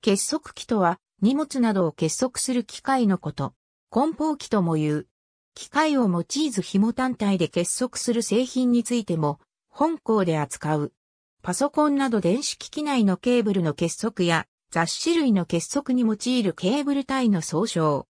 結束機とは、荷物などを結束する機械のこと。梱包機とも言う。機械を用いず紐単体で結束する製品についても、本校で扱う。パソコンなど電子機器内のケーブルの結束や、雑誌類の結束に用いるケーブル体の総称。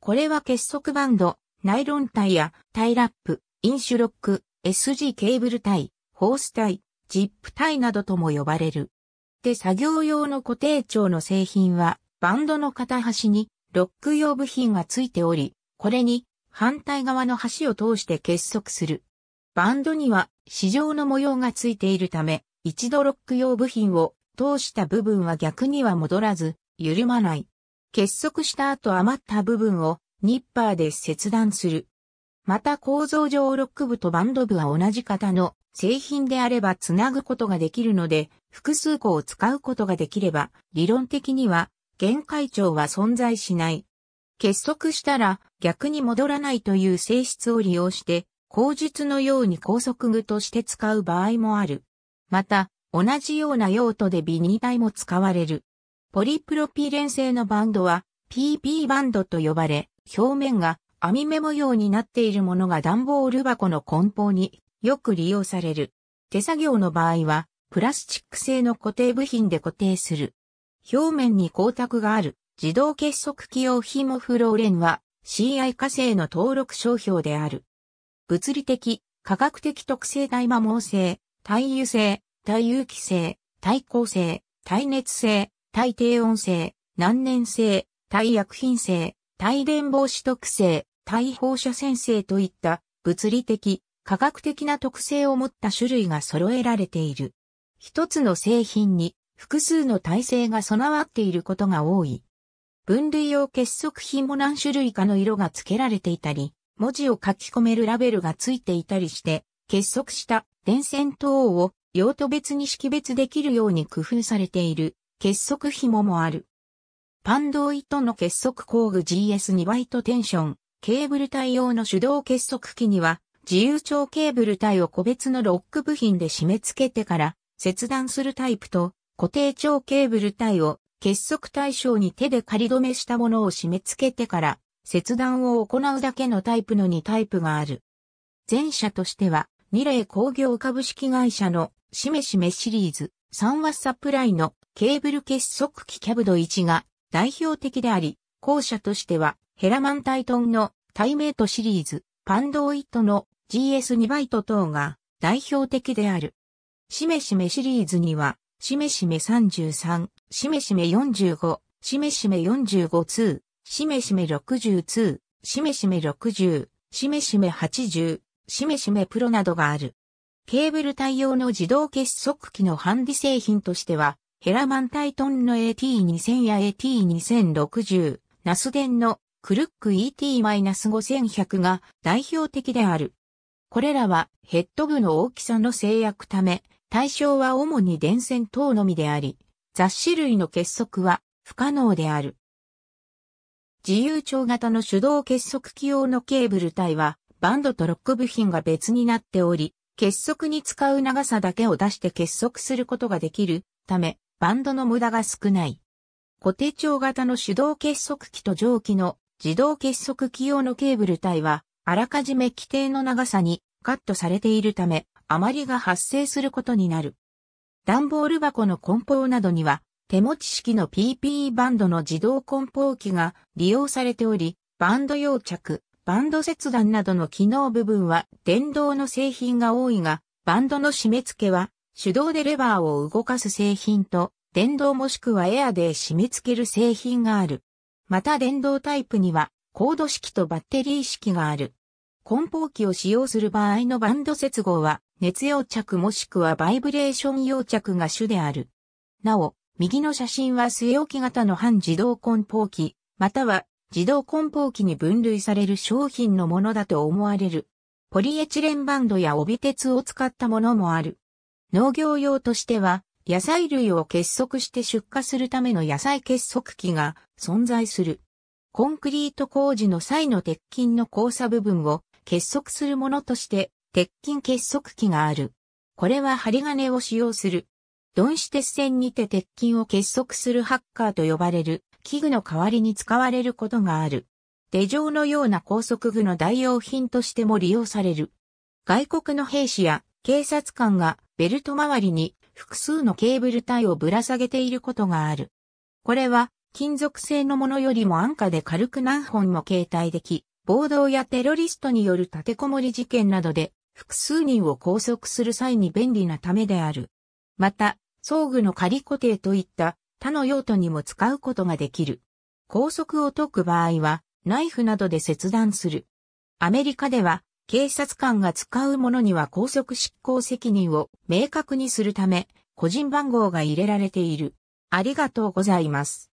これは結束バンド、ナイロン体やタイラップ、インシュロック、SG ケーブル体、ホース体、ジップ体などとも呼ばれる。って作業用の固定長の製品は、バンドの片端にロック用部品が付いており、これに反対側の端を通して結束する。バンドには市場の模様が付いているため、一度ロック用部品を通した部分は逆には戻らず、緩まない。結束した後余った部分をニッパーで切断する。また構造上ロック部とバンド部は同じ型の製品であればつなぐことができるので、複数個を使うことができれば、理論的には、限界長は存在しない。結束したら逆に戻らないという性質を利用して、口述のように高速具として使う場合もある。また、同じような用途でビニ体も使われる。ポリプロピレン製のバンドは PP バンドと呼ばれ、表面が網目模様になっているものが段ボール箱の梱包によく利用される。手作業の場合は、プラスチック製の固定部品で固定する。表面に光沢がある自動結束器用ヒモフローレンは CI 化成の登録商標である。物理的、化学的特性大摩耗性、耐油性、耐有機性、耐光性、耐熱性、耐低温性、難燃性、耐薬品性、耐電防止特性、耐放射線性といった物理的、科学的な特性を持った種類が揃えられている。一つの製品に複数の体制が備わっていることが多い。分類用結束品も何種類かの色が付けられていたり、文字を書き込めるラベルが付いていたりして、結束した電線等を用途別に識別できるように工夫されている結束紐もある。パンド糸の結束工具 GS2 バイトテンション、ケーブル対応の手動結束機には自由調ケーブル体を個別のロック部品で締め付けてから切断するタイプと固定調ケーブル体を結束対象に手で仮止めしたものを締め付けてから切断を行うだけのタイプの2タイプがある。前者としては、二例工業株式会社のしめしめシリーズ3話サプライのケーブル結束機キャブド1が代表的であり、後者としてはヘラマンタイトンのタイメイトシリーズパンドーイットの GS2 バイト等が代表的である。しめしめシリーズには、しめしめ33、しめしめ45、しめしめ452、しめしめ62、しめしめ60、しめしめ80、しめしめプロなどがある。ケーブル対応の自動結束機のハンディ製品としては、ヘラマンタイトンの AT2000 や AT2060、ナスデンのクルック ET-5100 が代表的である。これらはヘッド具の大きさの制約ため、対象は主に電線等のみであり、雑誌類の結束は不可能である。自由帳型の手動結束器用のケーブル体は、バンドとロック部品が別になっており、結束に使う長さだけを出して結束することができるため、バンドの無駄が少ない。固定帳型の手動結束器と蒸気の自動結束器用のケーブル体は、あらかじめ規定の長さにカットされているため、余りが発生することになる。段ボール箱の梱包などには、手持ち式の PPE バンドの自動梱包機が利用されており、バンド溶着、バンド切断などの機能部分は電動の製品が多いが、バンドの締め付けは手動でレバーを動かす製品と、電動もしくはエアで締め付ける製品がある。また電動タイプにはコード式とバッテリー式がある。梱包機を使用する場合のバンド接合は、熱溶着もしくはバイブレーション溶着が主である。なお、右の写真は据え置き型の半自動梱包機、または自動梱包機に分類される商品のものだと思われる。ポリエチレンバンドや帯鉄を使ったものもある。農業用としては、野菜類を結束して出荷するための野菜結束機が存在する。コンクリート工事の際の鉄筋の交差部分を結束するものとして、鉄筋結束器がある。これは針金を使用する。鈍子鉄線にて鉄筋を結束するハッカーと呼ばれる器具の代わりに使われることがある。手錠のような高速具の代用品としても利用される。外国の兵士や警察官がベルト周りに複数のケーブル体をぶら下げていることがある。これは金属製のものよりも安価で軽く何本も携帯でき、暴動やテロリストによる立てこもり事件などで複数人を拘束する際に便利なためである。また、装具の仮固定といった他の用途にも使うことができる。拘束を解く場合は、ナイフなどで切断する。アメリカでは、警察官が使うものには拘束執行責任を明確にするため、個人番号が入れられている。ありがとうございます。